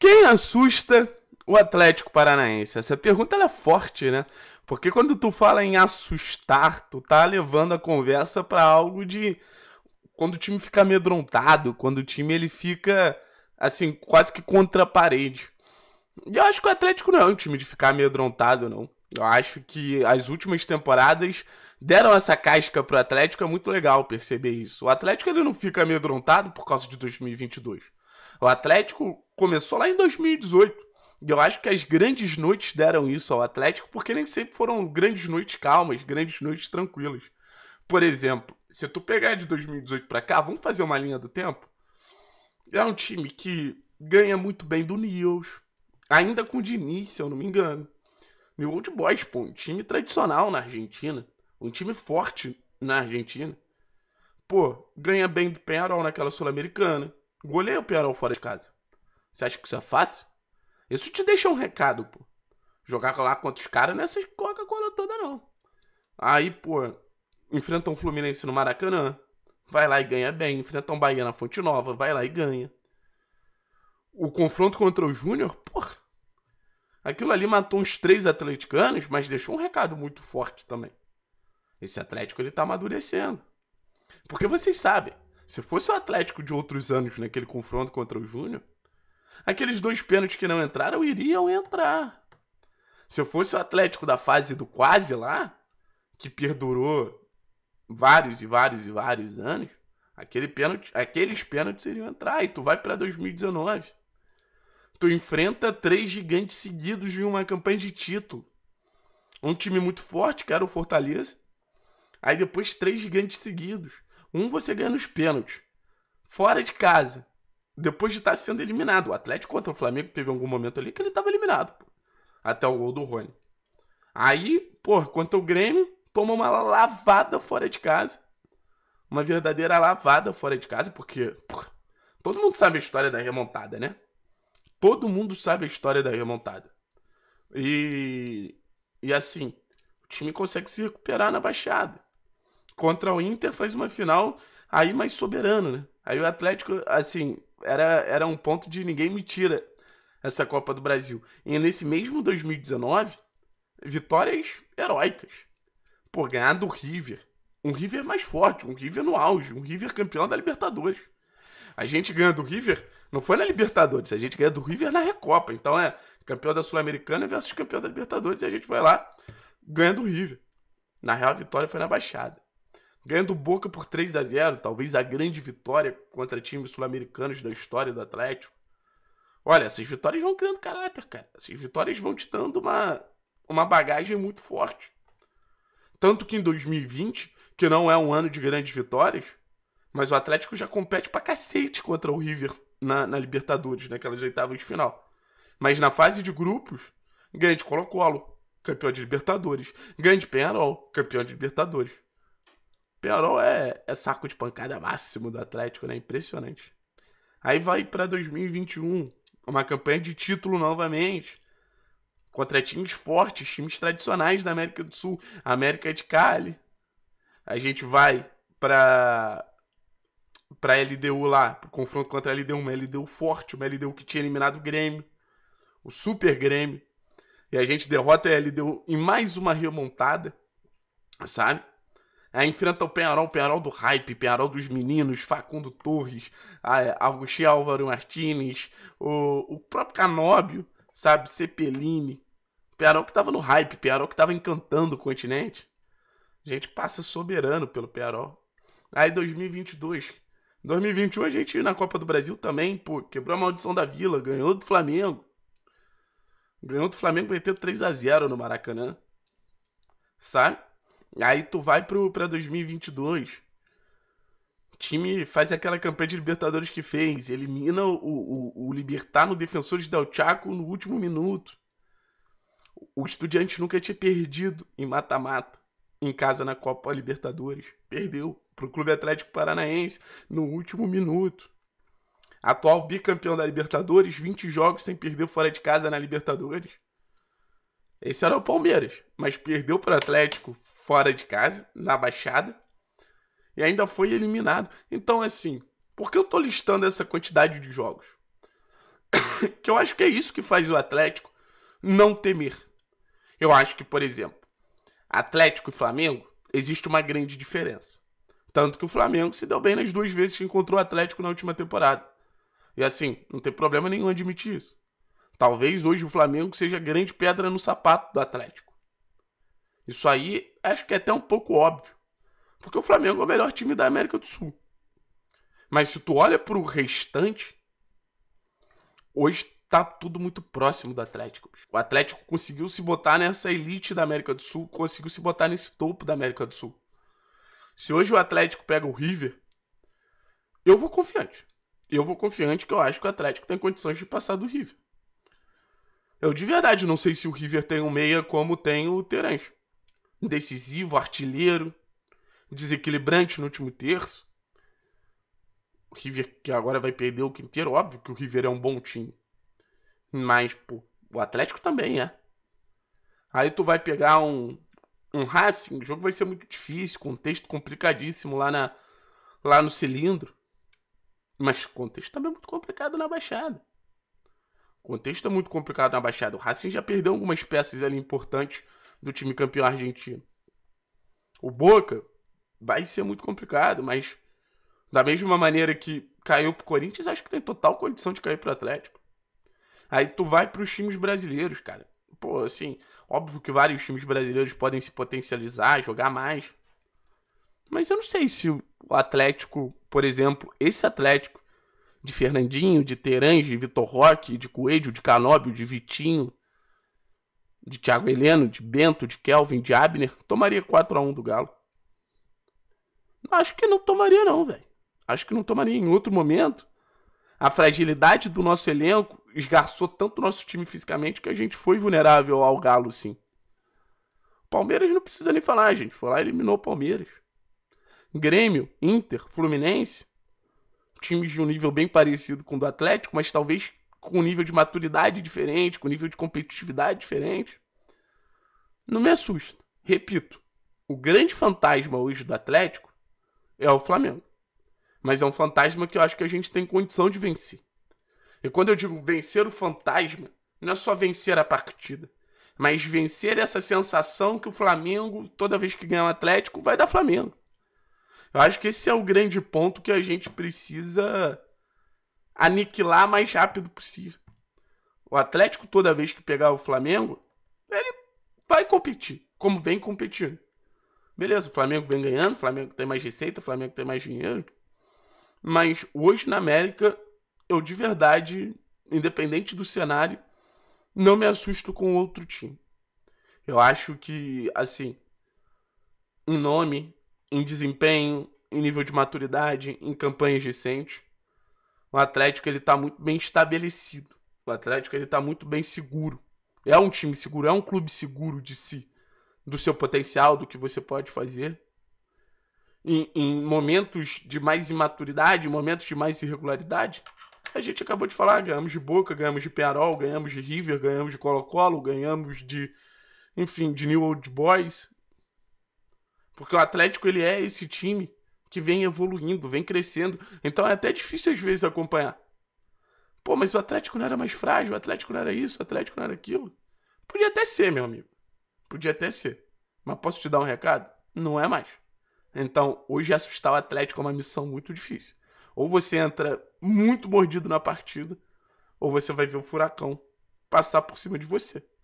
Quem assusta o Atlético Paranaense? Essa pergunta é forte, né? Porque quando tu fala em assustar, tu tá levando a conversa para algo de quando o time fica amedrontado, quando o time ele fica assim, quase que contra a parede. E eu acho que o Atlético não é um time de ficar amedrontado, não. Eu acho que as últimas temporadas deram essa casca pro Atlético, é muito legal perceber isso. O Atlético ele não fica amedrontado por causa de 2022. O Atlético começou lá em 2018. E eu acho que as grandes noites deram isso ao Atlético, porque nem sempre foram grandes noites calmas, grandes noites tranquilas. Por exemplo, se tu pegar de 2018 para cá, vamos fazer uma linha do tempo? É um time que ganha muito bem do Nils, ainda com o Diniz, se eu não me engano. New Old Boys, pô, um time tradicional na Argentina, um time forte na Argentina. Pô, ganha bem do Penarol naquela Sul-Americana, Golei o Penharol fora de casa. Você acha que isso é fácil? Isso te deixa um recado, pô. Jogar lá contra os caras não é essa Coca-Cola toda, não. Aí, pô, enfrenta um Fluminense no Maracanã. Vai lá e ganha bem. Enfrenta um Bahia na Fonte Nova. Vai lá e ganha. O confronto contra o Júnior, porra. Aquilo ali matou uns três atleticanos, mas deixou um recado muito forte também. Esse Atlético ele tá amadurecendo. Porque vocês sabem, se fosse o Atlético de outros anos naquele confronto contra o Júnior, aqueles dois pênaltis que não entraram iriam entrar. Se eu fosse o Atlético da fase do quase lá, que perdurou vários e vários e vários anos, aquele pênalti, aqueles pênaltis iriam entrar. E tu vai para 2019. Tu enfrenta três gigantes seguidos em uma campanha de título. Um time muito forte, que era o Fortaleza. Aí depois três gigantes seguidos. Um você ganha nos pênaltis. Fora de casa. Depois de estar tá sendo eliminado. O Atlético contra o Flamengo teve algum momento ali que ele estava eliminado. Pô. Até o gol do Rony. Aí, pô, contra o Grêmio, toma uma lavada fora de casa. Uma verdadeira lavada fora de casa, porque. Pô, todo mundo sabe a história da remontada, né? Todo mundo sabe a história da remontada. E. E assim, o time consegue se recuperar na baixada contra o Inter faz uma final aí mais soberana, né? Aí o Atlético, assim, era, era um ponto de ninguém me tira essa Copa do Brasil. E nesse mesmo 2019, vitórias heróicas. Pô, ganhar do River. Um River mais forte, um River no auge, um River campeão da Libertadores. A gente ganha do River, não foi na Libertadores, a gente ganha do River na Recopa. Então é campeão da Sul-Americana versus campeão da Libertadores e a gente vai lá ganha do River. Na real, a vitória foi na Baixada ganhando Boca por 3 a 0 talvez a grande vitória contra times sul-americanos da história do Atlético. Olha, essas vitórias vão criando caráter, cara. Essas vitórias vão te dando uma, uma bagagem muito forte. Tanto que em 2020, que não é um ano de grandes vitórias, mas o Atlético já compete pra cacete contra o River na, na Libertadores, naquelas né, oitavas de final. Mas na fase de grupos, ganha de Colo-Colo, campeão de Libertadores. Ganha de Penarol, campeão de Libertadores. Penarol é, é saco de pancada máximo do Atlético, né? Impressionante. Aí vai para 2021, uma campanha de título novamente, contra times fortes, times tradicionais da América do Sul, América de Cali. A gente vai para para LDU lá, pro confronto contra a LDU, uma LDU forte, uma LDU que tinha eliminado o Grêmio, o Super Grêmio. E a gente derrota a LDU em mais uma remontada, sabe? Aí é, enfrenta o Penharol, o Penharol do hype, Penharol dos meninos, Facundo Torres, Agostinho Álvaro Martinez, o, o próprio Canóbio, sabe, Cepelini. Penharol que tava no hype, Penharol que tava encantando o continente. A gente passa soberano pelo Penharol. Aí 2022, 2021 a gente na Copa do Brasil também, pô, quebrou a maldição da Vila, ganhou do Flamengo. Ganhou do Flamengo, meteu 3 a 0 no Maracanã. Sabe? Aí tu vai pro, pra 2022. O time faz aquela campanha de Libertadores que fez, elimina o, o, o Libertar no Defensores de Del Chaco no último minuto. O Estudiante nunca tinha perdido em mata-mata, em casa na Copa Libertadores. Perdeu pro Clube Atlético Paranaense no último minuto. Atual bicampeão da Libertadores, 20 jogos sem perder fora de casa na Libertadores. Esse era o Palmeiras, mas perdeu para o Atlético fora de casa, na Baixada, e ainda foi eliminado. Então, assim, por que eu tô listando essa quantidade de jogos? que eu acho que é isso que faz o Atlético não temer. Eu acho que, por exemplo, Atlético e Flamengo existe uma grande diferença. Tanto que o Flamengo se deu bem nas duas vezes que encontrou o Atlético na última temporada. E assim, não tem problema nenhum admitir isso. Talvez hoje o Flamengo seja grande pedra no sapato do Atlético. Isso aí acho que é até um pouco óbvio. Porque o Flamengo é o melhor time da América do Sul. Mas se tu olha pro restante, hoje tá tudo muito próximo do Atlético. O Atlético conseguiu se botar nessa elite da América do Sul, conseguiu se botar nesse topo da América do Sul. Se hoje o Atlético pega o River, eu vou confiante. Eu vou confiante que eu acho que o Atlético tem condições de passar do River. Eu de verdade não sei se o River tem um meia como tem o Terence. Decisivo, artilheiro, desequilibrante no último terço. O River que agora vai perder o quinteiro, óbvio que o River é um bom time. Mas, pô, o Atlético também é. Aí tu vai pegar um, um Racing, o jogo vai ser muito difícil, contexto complicadíssimo lá, na, lá no cilindro. Mas contexto também é muito complicado na Baixada. O contexto é muito complicado na Baixada. O Racing já perdeu algumas peças ali importantes do time campeão argentino. O Boca vai ser muito complicado, mas da mesma maneira que caiu pro Corinthians, acho que tem total condição de cair pro Atlético. Aí tu vai para os times brasileiros, cara. Pô, assim, óbvio que vários times brasileiros podem se potencializar, jogar mais. Mas eu não sei se o Atlético, por exemplo, esse Atlético de Fernandinho, de Terange, de Vitor Roque, de Coelho, de Canóbio, de Vitinho, de Thiago Heleno, de Bento, de Kelvin, de Abner, tomaria 4 a 1 do Galo. Acho que não tomaria não, velho. Acho que não tomaria em outro momento. A fragilidade do nosso elenco esgarçou tanto o nosso time fisicamente que a gente foi vulnerável ao Galo, sim. Palmeiras não precisa nem falar, gente. Foi lá e eliminou o Palmeiras. Grêmio, Inter, Fluminense, times de um nível bem parecido com o do Atlético, mas talvez com um nível de maturidade diferente, com um nível de competitividade diferente. Não me assusta. Repito, o grande fantasma hoje do Atlético é o Flamengo. Mas é um fantasma que eu acho que a gente tem condição de vencer. E quando eu digo vencer o fantasma, não é só vencer a partida, mas vencer essa sensação que o Flamengo, toda vez que ganhar o um Atlético, vai dar Flamengo. Eu acho que esse é o grande ponto que a gente precisa aniquilar mais rápido possível. O Atlético, toda vez que pegar o Flamengo, ele vai competir, como vem competindo. Beleza, o Flamengo vem ganhando, o Flamengo tem mais receita, o Flamengo tem mais dinheiro. Mas hoje na América, eu de verdade, independente do cenário, não me assusto com outro time. Eu acho que, assim, em nome, em desempenho, em nível de maturidade, em campanhas recentes. O Atlético ele tá muito bem estabelecido. O Atlético ele tá muito bem seguro. É um time seguro, é um clube seguro de si, do seu potencial, do que você pode fazer. Em, em momentos de mais imaturidade, em momentos de mais irregularidade, a gente acabou de falar, ganhamos de Boca, ganhamos de Pearol, ganhamos de River, ganhamos de Colo-Colo, ganhamos de, enfim, de New Old Boys. Porque o Atlético ele é esse time que vem evoluindo, vem crescendo. Então é até difícil às vezes acompanhar. Pô, mas o Atlético não era mais frágil, o Atlético não era isso, o Atlético não era aquilo. Podia até ser, meu amigo. Podia até ser. Mas posso te dar um recado? Não é mais. Então, hoje assustar o Atlético é uma missão muito difícil. Ou você entra muito mordido na partida, ou você vai ver o furacão passar por cima de você.